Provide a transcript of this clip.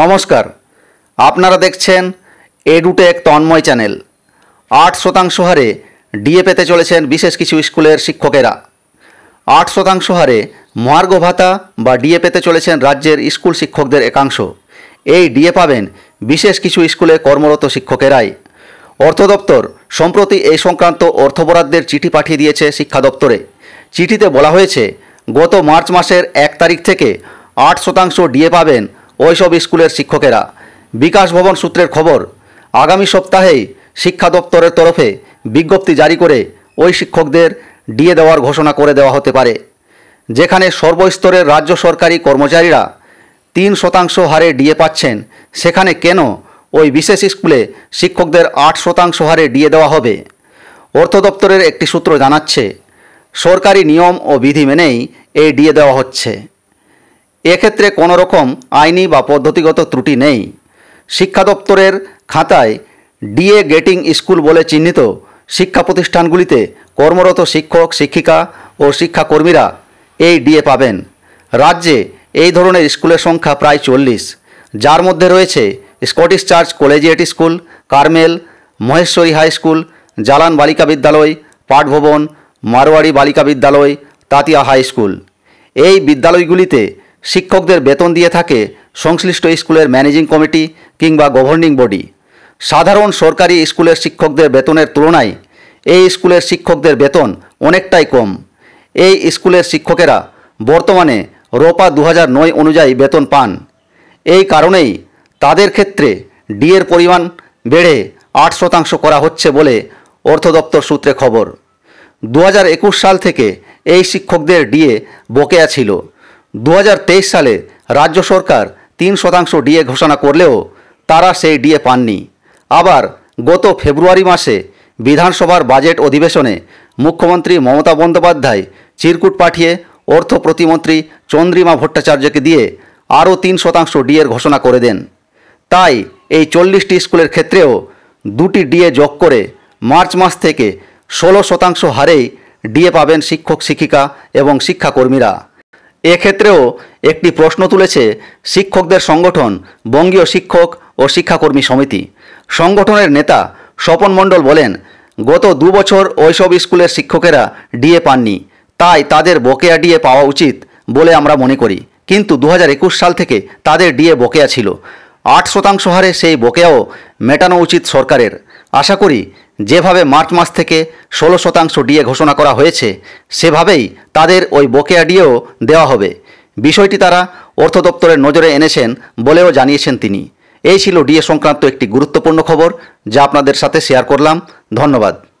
নমস্কার আপনারা দেখছেন এডুটেক তন্ময় চ্যানেল আট শতাংশ হারে ডিএ পেতে চলেছেন বিশেষ কিছু স্কুলের শিক্ষকেরা আট শতাংশ হারে মার্গ ভাতা বা ডিএ পেতে চলেছেন রাজ্যের স্কুল শিক্ষকদের একাংশ এই ডিএ পাবেন বিশেষ কিছু স্কুলে কর্মরত শিক্ষকেরাই অর্থ দপ্তর সম্প্রতি এই সংক্রান্ত অর্থ বরাদ্দের চিঠি পাঠিয়ে দিয়েছে শিক্ষা দপ্তরে চিঠিতে বলা হয়েছে গত মার্চ মাসের এক তারিখ থেকে আট শতাংশ ডিএ পাবেন ওইসব স্কুলের শিক্ষকেরা বিকাশ ভবন সূত্রের খবর আগামী সপ্তাহেই শিক্ষা দপ্তরের তরফে বিজ্ঞপ্তি জারি করে ওই শিক্ষকদের ডিএ দেওয়ার ঘোষণা করে দেওয়া হতে পারে যেখানে সর্বস্তরের রাজ্য সরকারি কর্মচারীরা তিন শতাংশ হারে ডিএ পাচ্ছেন সেখানে কেন ওই বিশেষ স্কুলে শিক্ষকদের আট শতাংশ হারে ডিএ দেওয়া হবে অর্থ দপ্তরের একটি সূত্র জানাচ্ছে সরকারি নিয়ম ও বিধি মেনেই এই ডিএ দেওয়া হচ্ছে এক্ষেত্রে কোনো রকম আইনি বা পদ্ধতিগত ত্রুটি নেই শিক্ষা দপ্তরের খাতায় ডিএ গেটিং স্কুল বলে চিহ্নিত শিক্ষা প্রতিষ্ঠানগুলিতে কর্মরত শিক্ষক শিক্ষিকা ও শিক্ষাকর্মীরা এই ডিএ পাবেন রাজ্যে এই ধরনের স্কুলের সংখ্যা প্রায় চল্লিশ যার মধ্যে রয়েছে Scottish church collegiate school Carmel Maheshwari high school Jalan Balika Vidyalaya পাঠভবন Marwari বালিকা বিদ্যালয় তাতিয়া হাই স্কুল এই বিদ্যালয়গুলিতে শিক্ষকদের বেতন দিয়ে থাকে সংশ্লিষ্ট স্কুলের ম্যানেজিং কমিটি কিংবা গভর্নিং বডি সাধারণ সরকারি স্কুলের শিক্ষকদের বেতনের তুলনায় এই স্কুলের শিক্ষকদের বেতন অনেকটাই কম এই স্কুলের শিক্ষকেরা বর্তমানে রোপা দু অনুযায়ী বেতন পান এই কারণেই তাদের ক্ষেত্রে ডিএর পরিমাণ বেড়ে আট শতাংশ করা হচ্ছে বলে অর্থ দপ্তর সূত্রে খবর দু সাল থেকে এই শিক্ষকদের ডিএ বকেয়া ছিল দু সালে রাজ্য সরকার তিন শতাংশ ডিএ ঘোষণা করলেও তারা সেই ডিএ পাননি আবার গত ফেব্রুয়ারি মাসে বিধানসভার বাজেট অধিবেশনে মুখ্যমন্ত্রী মমতা বন্দ্যোপাধ্যায় চিরকুট পাঠিয়ে অর্থ প্রতিমন্ত্রী চন্দ্রিমা ভট্টাচার্যকে দিয়ে আরও তিন শতাংশ ডিএর ঘোষণা করে দেন তাই এই চল্লিশটি স্কুলের ক্ষেত্রেও দুটি ডিএ যোগ করে মার্চ মাস থেকে ষোলো শতাংশ হারেই ডিএ পাবেন শিক্ষক শিক্ষিকা এবং শিক্ষাকর্মীরা এক্ষেত্রেও একটি প্রশ্ন তুলেছে শিক্ষকদের সংগঠন বঙ্গীয় শিক্ষক ও শিক্ষাকর্মী সমিতি সংগঠনের নেতা স্বপন মণ্ডল বলেন গত দু বছর ওইসব স্কুলের শিক্ষকেরা ডিএ পাননি তাই তাদের বকেয়া ডিএ পাওয়া উচিত বলে আমরা মনে করি কিন্তু দু সাল থেকে তাদের ডিএ বকেয়া ছিল আট শতাংশ হারে সেই বকেয়াও মেটানো উচিত সরকারের আশা করি যেভাবে মার্চ মাস থেকে ষোলো শতাংশ ডিএ ঘোষণা করা হয়েছে সেভাবেই তাদের ওই বকেয়া ডিএও দেওয়া হবে বিষয়টি তারা অর্থ দপ্তরের নজরে এনেছেন বলেও জানিয়েছেন তিনি এই ছিল ডিএ সংক্রান্ত একটি গুরুত্বপূর্ণ খবর যা আপনাদের সাথে শেয়ার করলাম ধন্যবাদ